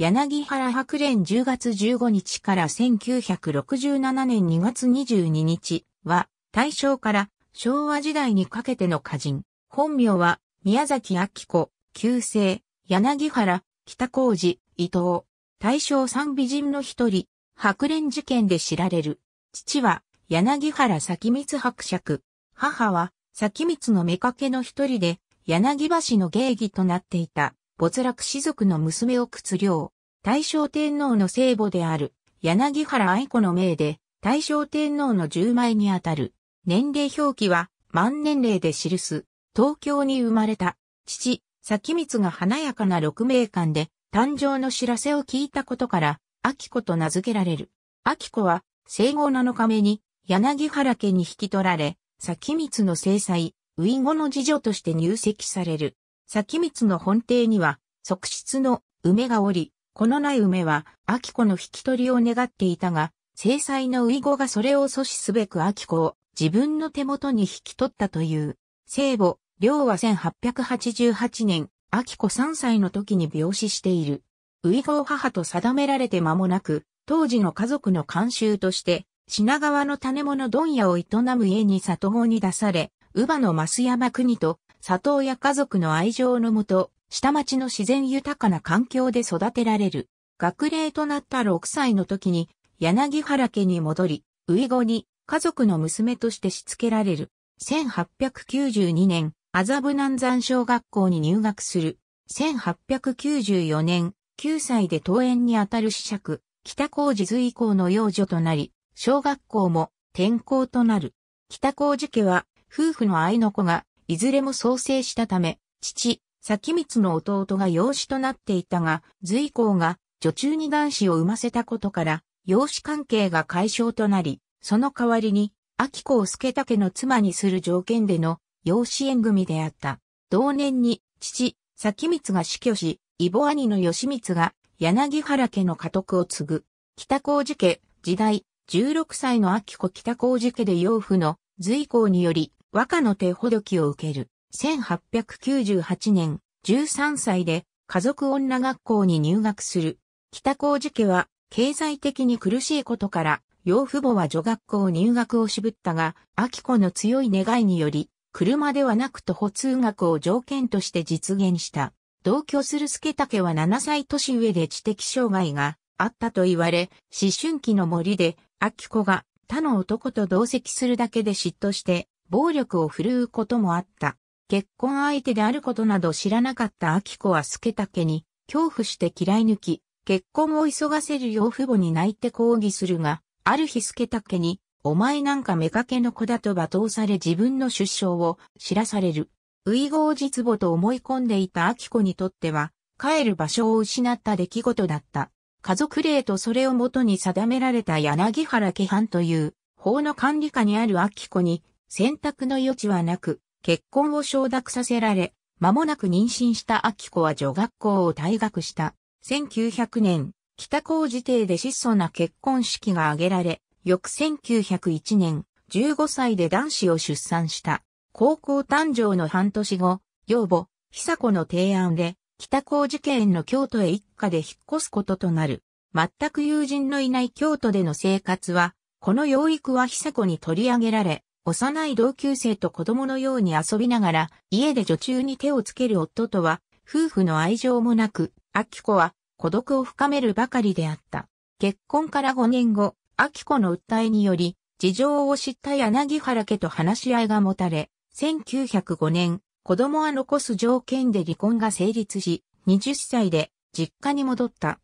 柳原白蓮10月15日から1967年2月22日は、大正から昭和時代にかけての歌人。本名は、宮崎明子、旧姓、柳原、北光寺、伊藤。大正三美人の一人、白蓮事件で知られる。父は、柳原咲光伯爵。母は、咲光の妾の一人で、柳橋の芸妓となっていた。没落士族の娘を屈領、大正天皇の聖母である、柳原愛子の命で、大正天皇の十枚にあたる、年齢表記は、万年齢で記す、東京に生まれた、父、咲光が華やかな六名館で、誕生の知らせを聞いたことから、秋子と名付けられる。秋子は、生後7日目に、柳原家に引き取られ、咲光の正妻、ウィンゴの次女として入籍される。先光の本邸には、側室の梅がおり、このない梅は、秋子の引き取りを願っていたが、制裁の遺語がそれを阻止すべく秋子を自分の手元に引き取ったという。聖母、両は1888年、秋子3歳の時に病死している。遺語を母と定められて間もなく、当時の家族の慣習として、品川の種物問屋を営む家に里子に出され、乳母の増山国と里親家族の愛情のもと、下町の自然豊かな環境で育てられる。学齢となった6歳の時に、柳原家に戻り、上後に家族の娘としてしつけられる。1892年、麻布南山小学校に入学する。1894年、9歳で登園にあたる子爵、北高寺随行の幼女となり、小学校も転校となる。北高寺家は、夫婦の愛の子がいずれも創生したため、父、先光の弟が養子となっていたが、随行が女中に男子を産ませたことから、養子関係が解消となり、その代わりに、秋子を助武の妻にする条件での養子縁組であった。同年に、父、先光が死去し、異母兄の義光が柳原家の家督を継ぐ。北高寺家、時代、16歳の秋子北高寺家で養父の随行により、若の手ほどきを受ける。1898年、13歳で家族女学校に入学する。北高寺家は経済的に苦しいことから、養父母は女学校入学を渋ったが、秋子の強い願いにより、車ではなく徒歩通学を条件として実現した。同居する助竹は7歳年上で知的障害があったと言われ、思春期の森で、秋子が他の男と同席するだけで嫉妬して、暴力を振るうこともあった。結婚相手であることなど知らなかった明子は助武に、恐怖して嫌い抜き、結婚を急がせる養父母に泣いて抗議するが、ある日助武に、お前なんか目かけの子だと罵倒され自分の出生を知らされる。遺言実母と思い込んでいた明子にとっては、帰る場所を失った出来事だった。家族例とそれをもとに定められた柳原規範という、法の管理下にある明子に、選択の余地はなく、結婚を承諾させられ、間もなく妊娠した秋子は女学校を退学した。1900年、北高辞邸で質素な結婚式が挙げられ、翌1901年、15歳で男子を出産した。高校誕生の半年後、養母、久子の提案で、北高寺県の京都へ一家で引っ越すこととなる。全く友人のいない京都での生活は、この養育は久子に取り上げられ、幼い同級生と子供のように遊びながら、家で女中に手をつける夫とは、夫婦の愛情もなく、秋子は孤独を深めるばかりであった。結婚から5年後、秋子の訴えにより、事情を知った柳原家と話し合いが持たれ、1905年、子供は残す条件で離婚が成立し、20歳で実家に戻った。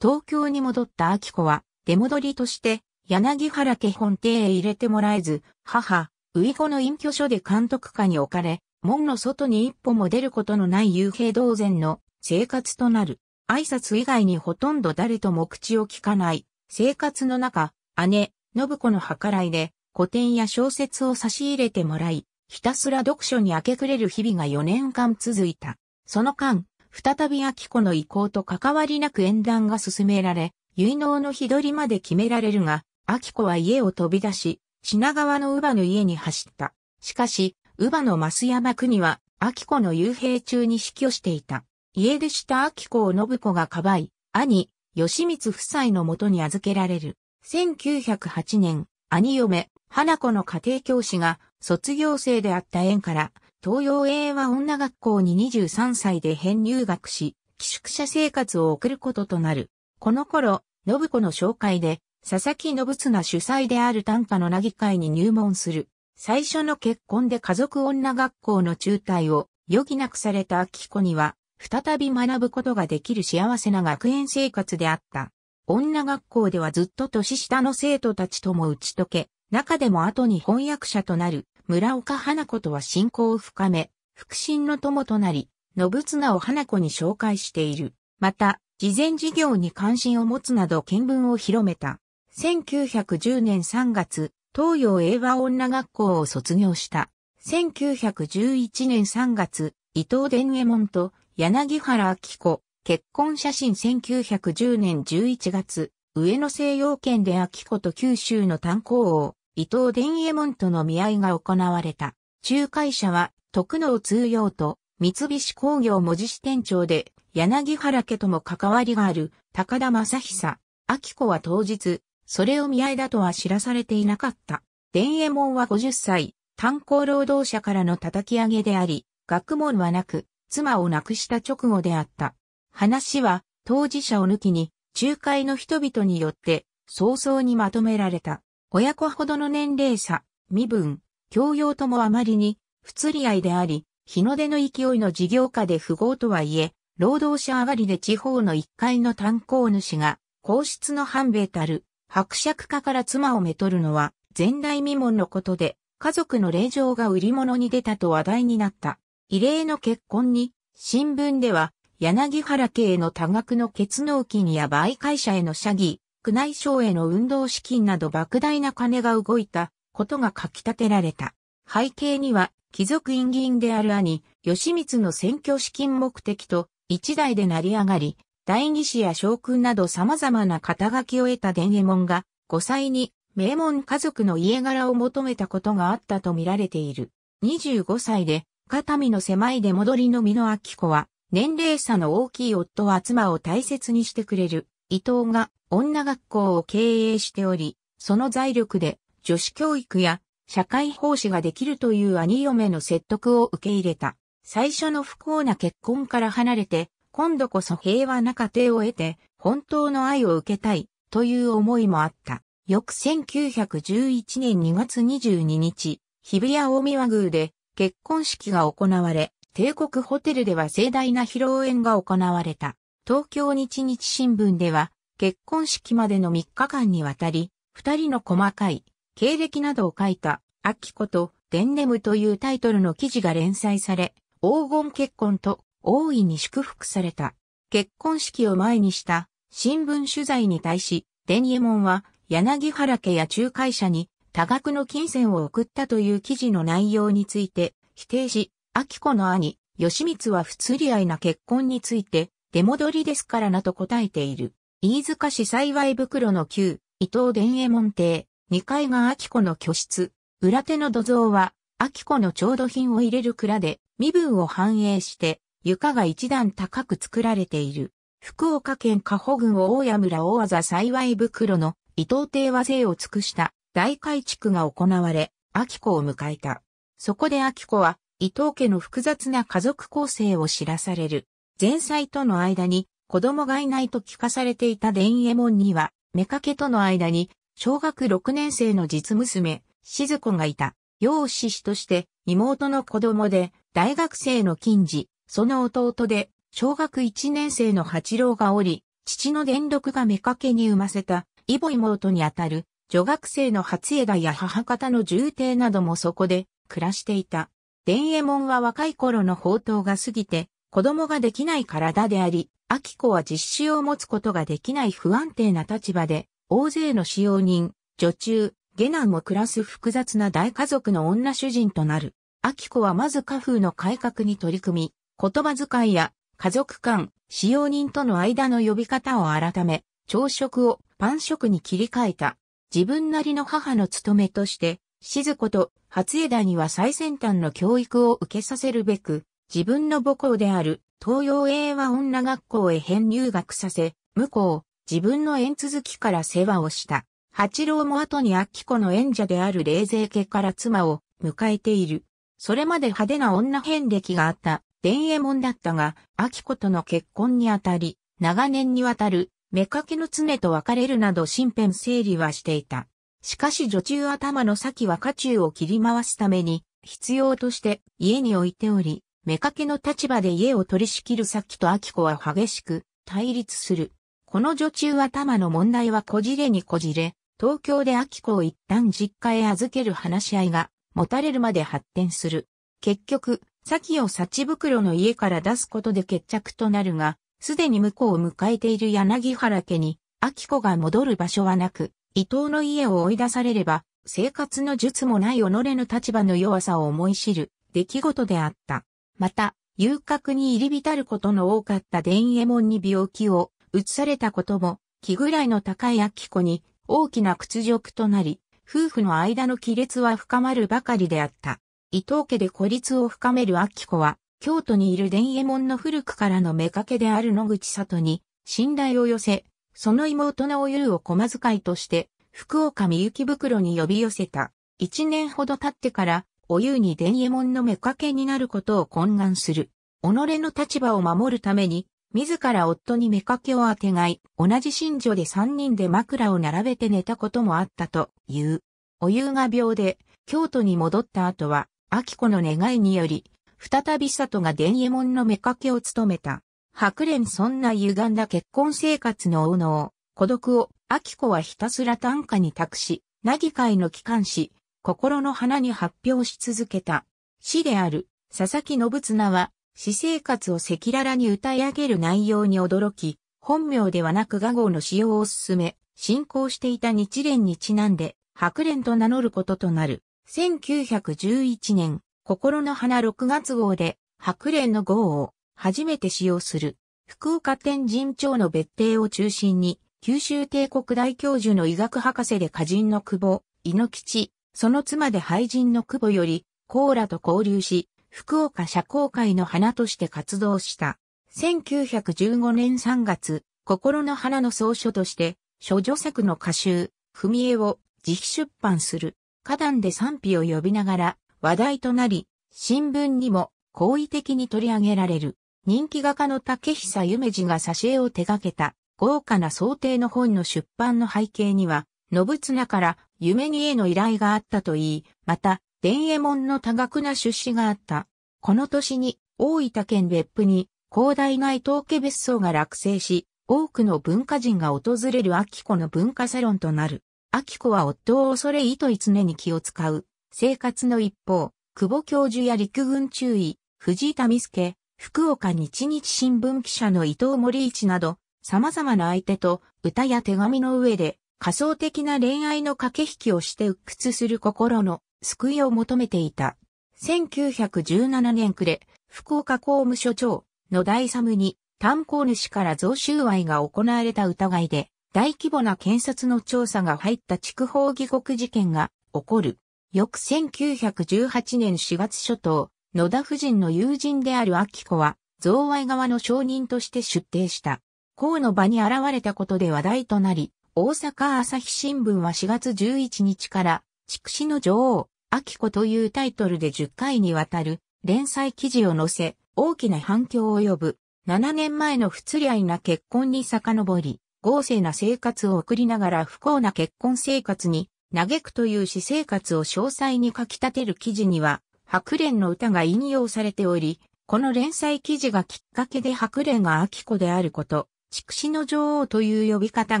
東京に戻った秋子は、出戻りとして、柳原家本邸へ入れてもらえず、母、イ子の隠居所で監督下に置かれ、門の外に一歩も出ることのない幽閉同然の生活となる。挨拶以外にほとんど誰とも口を聞かない。生活の中、姉、信子の計らいで、古典や小説を差し入れてもらい、ひたすら読書に明け暮れる日々が4年間続いた。その間、再び秋子の意向と関わりなく縁談が進められ、結納の日取りまで決められるが、秋子は家を飛び出し、品川の乳母の家に走った。しかし、乳母の増山国は、秋子の幽閉中に死去していた。家出した秋子を信子がかばい、兄、吉光夫妻のもとに預けられる。1908年、兄嫁、花子の家庭教師が卒業生であった縁から、東洋英和女学校に23歳で編入学し、寄宿舎生活を送ることとなる。この頃、信子の紹介で、佐々木信綱主催である短歌の名義会に入門する。最初の結婚で家族女学校の中退を余儀なくされた秋子には、再び学ぶことができる幸せな学園生活であった。女学校ではずっと年下の生徒たちとも打ち解け、中でも後に翻訳者となる村岡花子とは親交を深め、腹心の友となり、信綱を花子に紹介している。また、事前事業に関心を持つなど見聞を広めた。1910年3月、東洋英和女学校を卒業した。1911年3月、伊藤伝右衛門と柳原明子、結婚写真1910年11月、上野西洋圏で明子と九州の炭鉱王、伊藤伝右衛門との見合いが行われた。仲介者は、徳能通用と、三菱工業文字支店長で、柳原家とも関わりがある、高田正久。明子は当日、それを見合いだとは知らされていなかった。伝右衛門は50歳、炭鉱労働者からの叩き上げであり、学問はなく、妻を亡くした直後であった。話は、当事者を抜きに、仲介の人々によって、早々にまとめられた。親子ほどの年齢差、身分、教養ともあまりに、不釣り合いであり、日の出の勢いの事業家で富豪とはいえ、労働者上がりで地方の一階の炭鉱主が、皇室の半兵衛たる、伯爵家から妻をめとるのは、前代未聞のことで、家族の令状が売り物に出たと話題になった。異例の結婚に、新聞では、柳原家への多額の結納金や売会社への社議、宮内省への運動資金など莫大な金が動いたことが書き立てられた。背景には、貴族院議員である兄、義満の選挙資金目的と、一代で成り上がり、第二士や将軍など様々な肩書きを得た伝右衛門が、5歳に名門家族の家柄を求めたことがあったと見られている。25歳で、肩身の狭い出戻りの美濃明子は、年齢差の大きい夫は妻を大切にしてくれる、伊藤が女学校を経営しており、その財力で女子教育や社会奉仕ができるという兄嫁の説得を受け入れた。最初の不幸な結婚から離れて、今度こそ平和な家庭を得て、本当の愛を受けたい、という思いもあった。翌1911年2月22日、日比谷大宮宮で結婚式が行われ、帝国ホテルでは盛大な披露宴が行われた。東京日日新聞では、結婚式までの3日間にわたり、二人の細かい経歴などを書いた、秋子とデンネムというタイトルの記事が連載され、黄金結婚と大いに祝福された。結婚式を前にした新聞取材に対し、デニエモンは柳原家や仲介者に多額の金銭を送ったという記事の内容について否定し、秋子の兄、吉光は不釣り合いな結婚について出戻りですからなと答えている。飯塚市幸い袋の旧、伊藤伝右衛門邸、二階が秋子の居室、裏手の土蔵は、秋子の調度品を入れる蔵で、身分を反映して、床が一段高く作られている。福岡県加保郡大谷村大技幸い袋の伊藤邸和生を尽くした大改築が行われ、秋子を迎えた。そこで秋子は伊藤家の複雑な家族構成を知らされる。前妻との間に子供がいないと聞かされていた伝右衛門には、妾との間に小学6年生の実娘、静子がいた。養子子として妹の子供で大学生の金次、その弟で、小学1年生の八郎がおり、父の電禄が目かけに生ませた、イボ妹にあたる、女学生の初枝や母方の重帝などもそこで暮らしていた。伝右衛門は若い頃の宝刀が過ぎて、子供ができない体であり、秋子は実施を持つことができない不安定な立場で、大勢の使用人、女中、下男も暮らす複雑な大家族の女主人となる。秋子はまず家風の改革に取り組み、言葉遣いや家族間、使用人との間の呼び方を改め、朝食をパン食に切り替えた。自分なりの母の務めとして、静子と初枝には最先端の教育を受けさせるべく、自分の母校である東洋英和女学校へ編入学させ、向こう、自分の縁続きから世話をした。八郎も後に秋子の縁者である冷静家から妻を迎えている。それまで派手な女変歴があった伝右衛門だったが、秋子との結婚にあたり、長年にわたる、目かけの常と別れるなど身辺整理はしていた。しかし女中頭の先は家中を切り回すために、必要として家に置いており、目かけの立場で家を取り仕切る先と秋子は激しく対立する。この女中頭の問題はこじれにこじれ、東京で秋子を一旦実家へ預ける話し合いが持たれるまで発展する。結局、先を幸袋の家から出すことで決着となるが、すでに向こうを迎えている柳原家に、秋子が戻る場所はなく、伊藤の家を追い出されれば、生活の術もない己の立場の弱さを思い知る出来事であった。また、遊郭に入り浸ることの多かった伝右衛門に病気を移されたことも、気ぐらいの高い明子に大きな屈辱となり、夫婦の間の亀裂は深まるばかりであった。伊藤家で孤立を深める明子は、京都にいる伝右衛門の古くからの妾である野口里に、信頼を寄せ、その妹のおゆうを駒遣いとして、福岡みゆき袋に呼び寄せた。一年ほど経ってから、おゆうに伝右衛門の妾になることを懇願する。己の立場を守るために、自ら夫に妾をあてがい、同じ信条で三人で枕を並べて寝たこともあったという。おゆうが病で、京都に戻った後は、キ子の願いにより、再び里が伝右衛門の目掛けを務めた。白蓮そんな歪んだ結婚生活の王の孤独を、キ子はひたすら短歌に託し、なぎ会の機関誌、心の花に発表し続けた。詩である、佐々木信綱は、私生活を赤裸々に歌い上げる内容に驚き、本名ではなく画号の使用を進め、進行していた日蓮にちなんで、白蓮と名乗ることとなる。1911年、心の花6月号で、白蓮の号を初めて使用する、福岡天神町の別邸を中心に、九州帝国大教授の医学博士で歌人の久保、猪吉、その妻で俳人の久保より、コーラと交流し、福岡社交界の花として活動した。1915年3月、心の花の草書として、諸女作の歌集、踏み絵を自費出版する。花壇で賛否を呼びながら話題となり、新聞にも好意的に取り上げられる。人気画家の竹久夢二が挿絵を手掛けた豪華な想定の本の出版の背景には、信綱から夢にへの依頼があったといい、また、伝右衛門の多額な出資があった。この年に大分県別府に広大な伊藤家別荘が落成し、多くの文化人が訪れる秋子の文化サロンとなる。明子は夫を恐れ意と常に気を使う。生活の一方、久保教授や陸軍中尉、藤井美介、福岡日日新聞記者の伊藤森一など、様々な相手と歌や手紙の上で仮想的な恋愛の駆け引きをして鬱屈する心の救いを求めていた。1917年暮れ、福岡公務所長、野田勇に炭鉱主から贈収賄が行われた疑いで、大規模な検察の調査が入った筑豊義国事件が起こる。翌1918年4月初頭、野田夫人の友人である秋子は、贈賄側の証人として出廷した。公の場に現れたことで話題となり、大阪朝日新聞は4月11日から、畜死の女王、秋子というタイトルで10回にわたる連載記事を載せ、大きな反響を呼ぶ。7年前の不釣り合いな結婚に遡り、豪勢な生活を送りながら不幸な結婚生活に嘆くという私生活を詳細に書き立てる記事には、白蓮の歌が引用されており、この連載記事がきっかけで白蓮が秋子であること、畜死の女王という呼び方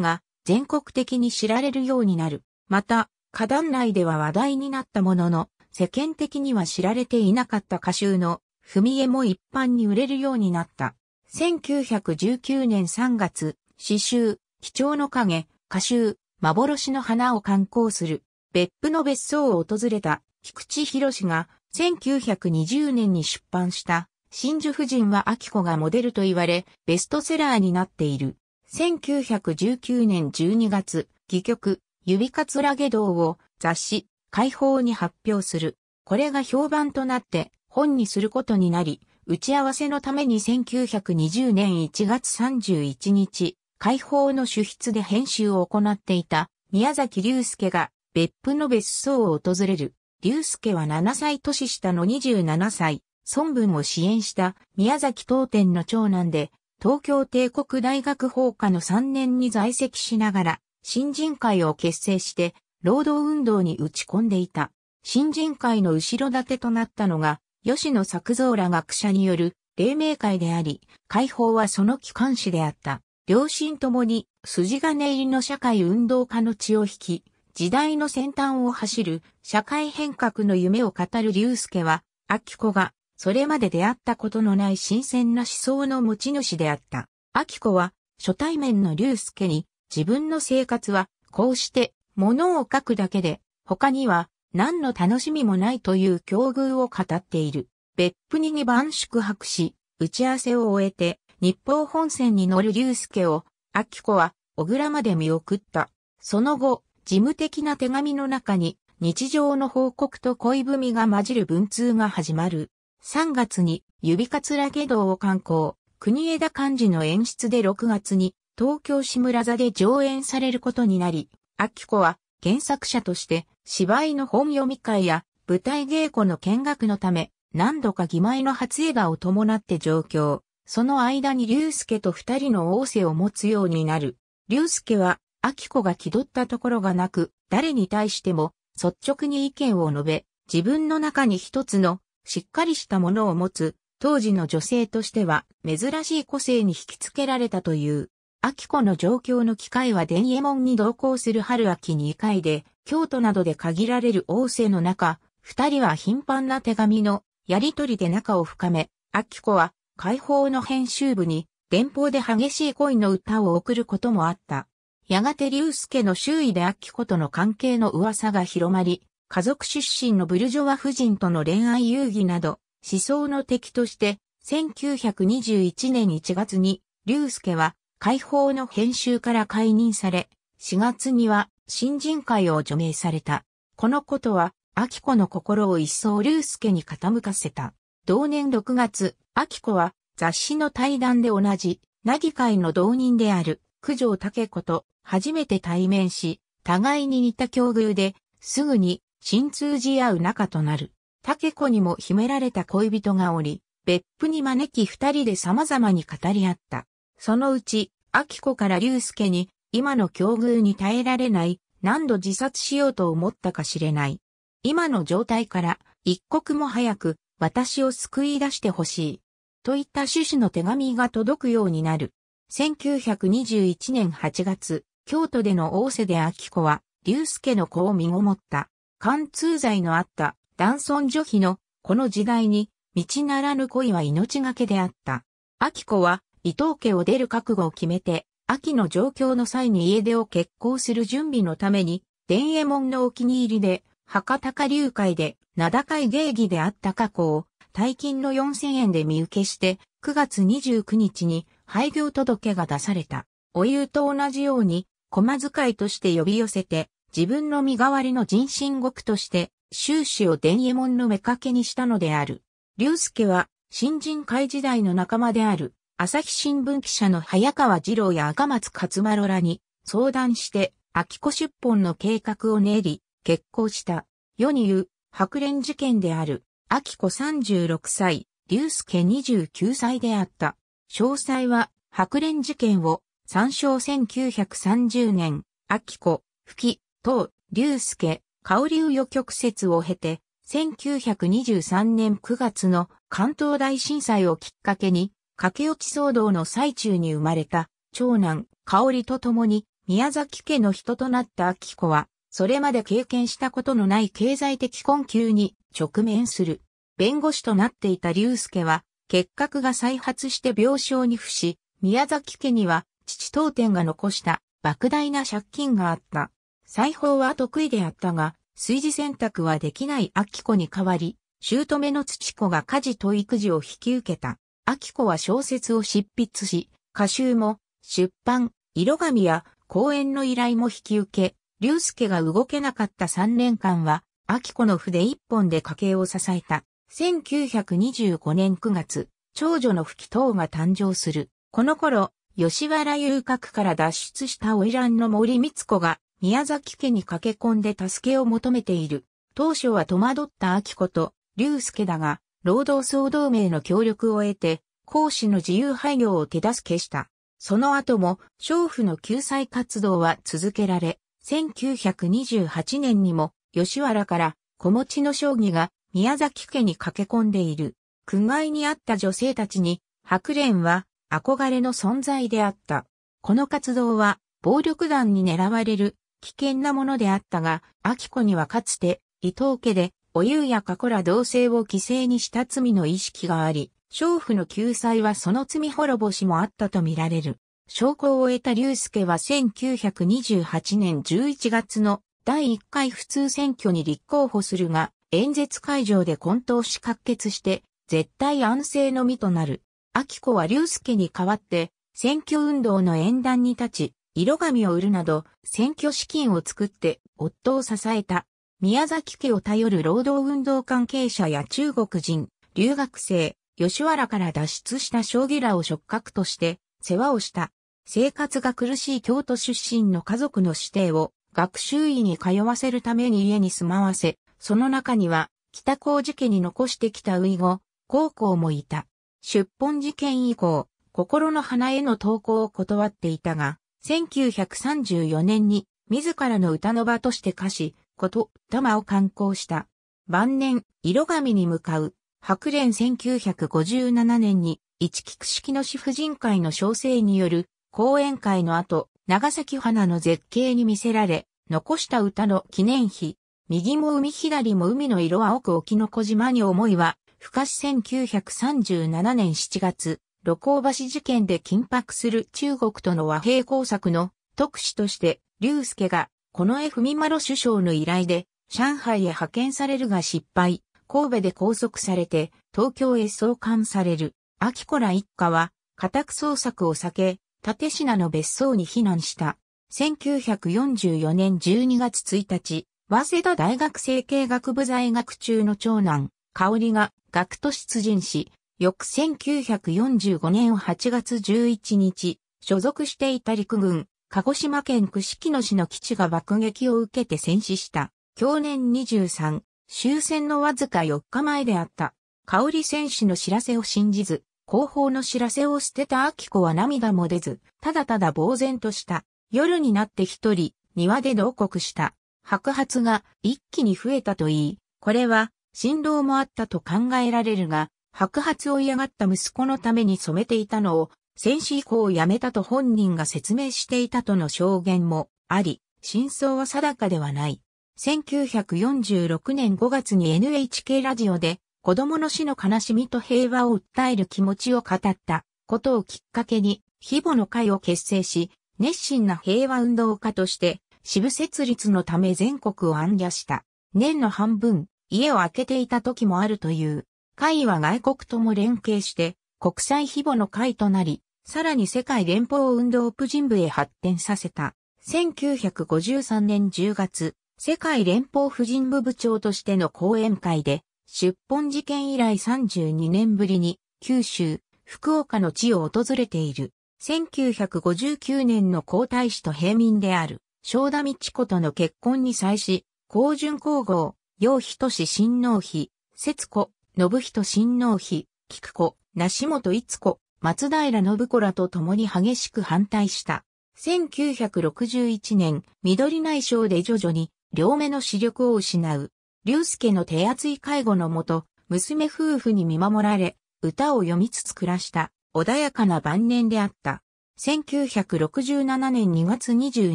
が全国的に知られるようになる。また、歌壇内では話題になったものの、世間的には知られていなかった歌集の踏み絵も一般に売れるようになった。1919年3月、詩集、貴重の影、歌集、幻の花を観光する、別府の別荘を訪れた、菊池博が、1920年に出版した、真珠夫人は秋子がモデルと言われ、ベストセラーになっている。1919年12月、戯曲、指かつらげ道を雑誌、解放に発表する。これが評判となって本にすることになり、打ち合わせのために1920年1月31日、解放の主筆で編集を行っていた宮崎隆介が別府の別荘を訪れる。隆介は7歳年下の27歳、孫文を支援した宮崎東店の長男で、東京帝国大学法科の3年に在籍しながら、新人会を結成して、労働運動に打ち込んでいた。新人会の後ろ盾となったのが、吉野作造ら学者による黎明会であり、解放はその機関士であった。両親ともに筋金入りの社会運動家の血を引き、時代の先端を走る社会変革の夢を語る龍介は、秋子がそれまで出会ったことのない新鮮な思想の持ち主であった。秋子は初対面の龍介に自分の生活はこうして物を書くだけで他には何の楽しみもないという境遇を語っている。別府に2番宿泊し、打ち合わせを終えて日報本線に乗る竜介を、秋子は、小倉まで見送った。その後、事務的な手紙の中に、日常の報告と恋文が混じる文通が始まる。3月に、指ら下道を観行、国枝幹事の演出で6月に、東京志村座で上演されることになり、明子は、原作者として、芝居の本読み会や、舞台稽古の見学のため、何度か義前の初映画を伴って上京。その間に竜介と二人の王政を持つようになる。竜介は、秋子が気取ったところがなく、誰に対しても、率直に意見を述べ、自分の中に一つの、しっかりしたものを持つ、当時の女性としては、珍しい個性に引き付けられたという。秋子の状況の機会は伝右衛門に同行する春秋2回で、京都などで限られる王政の中、二人は頻繁な手紙のやりとりで仲を深め、秋子は解放の編集部に、電報で激しい恋の歌を送ることもあった。やがて竜介の周囲で秋子との関係の噂が広まり、家族出身のブルジョワ夫人との恋愛遊戯など、思想の敵として、1921年1月に、竜介は、解放の編集から解任され、4月には、新人会を除名された。このことは、秋子の心を一層竜介に傾かせた。同年6月、秋子は雑誌の対談で同じ、なぎ会の同人である九条武子と初めて対面し、互いに似た境遇で、すぐに心通じ合う仲となる。武子にも秘められた恋人がおり、別府に招き二人で様々に語り合った。そのうち、秋子から龍介に、今の境遇に耐えられない、何度自殺しようと思ったか知れない。今の状態から、一刻も早く、私を救い出してほしい。といった趣旨の手紙が届くようになる。1921年8月、京都での大瀬で秋子は、竜介の子を身ごもった、貫通罪のあった男尊女卑のこの時代に、道ならぬ恋は命がけであった。秋子は、伊藤家を出る覚悟を決めて、秋の状況の際に家出を決行する準備のために、伝右衛門のお気に入りで、博多下流会で、名高い芸妓であった過去を、大金の4000円で見受けして、9月29日に廃業届が出された。お湯と同じように、駒遣いとして呼び寄せて、自分の身代わりの人心国として、終始を伝右衛門のけにしたのである。龍介は、新人会時代の仲間である、朝日新聞記者の早川二郎や赤松勝丸らに相談して、秋子出本の計画を練り、結婚した。世に言う、白蓮事件である。秋子36歳、竜介29歳であった。詳細は、白蓮事件を参照1930年、秋子、吹き、東、竜介、香流右曲折を経て、1923年9月の関東大震災をきっかけに、駆け落ち騒動の最中に生まれた、長男、香りと共に、宮崎家の人となった秋子は、それまで経験したことのない経済的困窮に直面する。弁護士となっていた龍介は、結核が再発して病床に伏し、宮崎家には父当店が残した莫大な借金があった。裁縫は得意であったが、炊事選択はできない秋子に代わり、姑の土子が家事と育児を引き受けた。秋子は小説を執筆し、歌集も出版、色紙や講演の依頼も引き受け、龍介が動けなかった3年間は、秋子の筆一本で家計を支えた。1925年9月、長女の吹等が誕生する。この頃、吉原遊郭から脱出した花魁の森光子が、宮崎家に駆け込んで助けを求めている。当初は戸惑った秋子と、龍介だが、労働総同盟の協力を得て、講師の自由廃業を手助けした。その後も、娼婦の救済活動は続けられ、1928年にも吉原から小持ちの将棋が宮崎家に駆け込んでいる。苦害にあった女性たちに白蓮は憧れの存在であった。この活動は暴力団に狙われる危険なものであったが、秋子にはかつて伊藤家でおゆうや過去ら同性を犠牲にした罪の意識があり、娼婦の救済はその罪滅ぼしもあったとみられる。証拠を終えた隆介は1928年11月の第1回普通選挙に立候補するが、演説会場で混沌し確血して、絶対安静の身となる。秋子は隆介に代わって、選挙運動の演壇に立ち、色紙を売るなど、選挙資金を作って夫を支えた。宮崎家を頼る労働運動関係者や中国人、留学生、吉原から脱出した将棋らを触覚として世話をした。生活が苦しい京都出身の家族の指定を学習院に通わせるために家に住まわせ、その中には北高寺家に残してきた遺語、高校もいた。出本事件以降、心の花への投稿を断っていたが、1934年に自らの歌の場として歌詞、こと玉を刊行した。晩年、色紙に向かう。白蓮1957年に、一菊式の詩婦人会の小生による講演会の後、長崎花の絶景に見せられ、残した歌の記念碑、右も海左も海の色青く沖の小島に思いは、深し1937年7月、露光橋事件で緊迫する中国との和平工作の特使として、劉介が、この絵文丸首相の依頼で、上海へ派遣されるが失敗、神戸で拘束されて、東京へ送還される。秋子ら一家は、家宅捜索を避け、立品の別荘に避難した。1944年12月1日、早稲田大学生系学部在学中の長男、香里が学徒出陣し、翌1945年8月11日、所属していた陸軍、鹿児島県串木野市の基地が爆撃を受けて戦死した。去年23、終戦のわずか4日前であった。香里戦死の知らせを信じず、後方の知らせを捨てた秋子は涙も出ず、ただただ呆然とした。夜になって一人、庭で同国した。白髪が一気に増えたといい、これは、振動もあったと考えられるが、白髪を嫌がった息子のために染めていたのを、戦死以降をやめたと本人が説明していたとの証言もあり、真相は定かではない。1946年5月に NHK ラジオで子供の死の悲しみと平和を訴える気持ちを語ったことをきっかけに、ヒボの会を結成し、熱心な平和運動家として、支部設立のため全国を暗夜した。年の半分、家を空けていた時もあるという。会は外国とも連携して、国際規母の会となり、さらに世界連邦運動プジン部へ発展させた。1953年10月、世界連邦婦人部部長としての講演会で、出本事件以来32年ぶりに九州、福岡の地を訪れている。1959年の皇太子と平民である、正田道子との結婚に際し、皇順皇后、人氏親王妃、節子、信人親王妃、菊子、梨本逸子、松平信子らと共に激しく反対した。1961年、緑内省で徐々に両目の視力を失う。龍介の手厚い介護のもと、娘夫婦に見守られ、歌を読みつつ暮らした穏やかな晩年であった。1967年2月22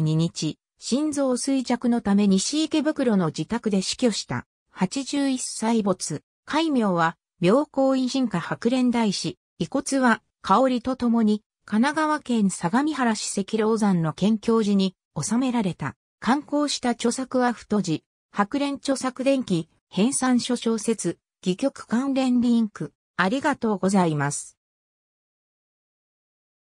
日、心臓衰弱のため西池袋の自宅で死去した。81歳没。戒名は、妙高維新家白蓮大師。遺骨は、香りと共に、神奈川県相模原市赤老山の県境寺に収められた。刊行した著作は太字、白蓮著作伝記、編纂書小説、戯曲関連リンク、ありがとうございます。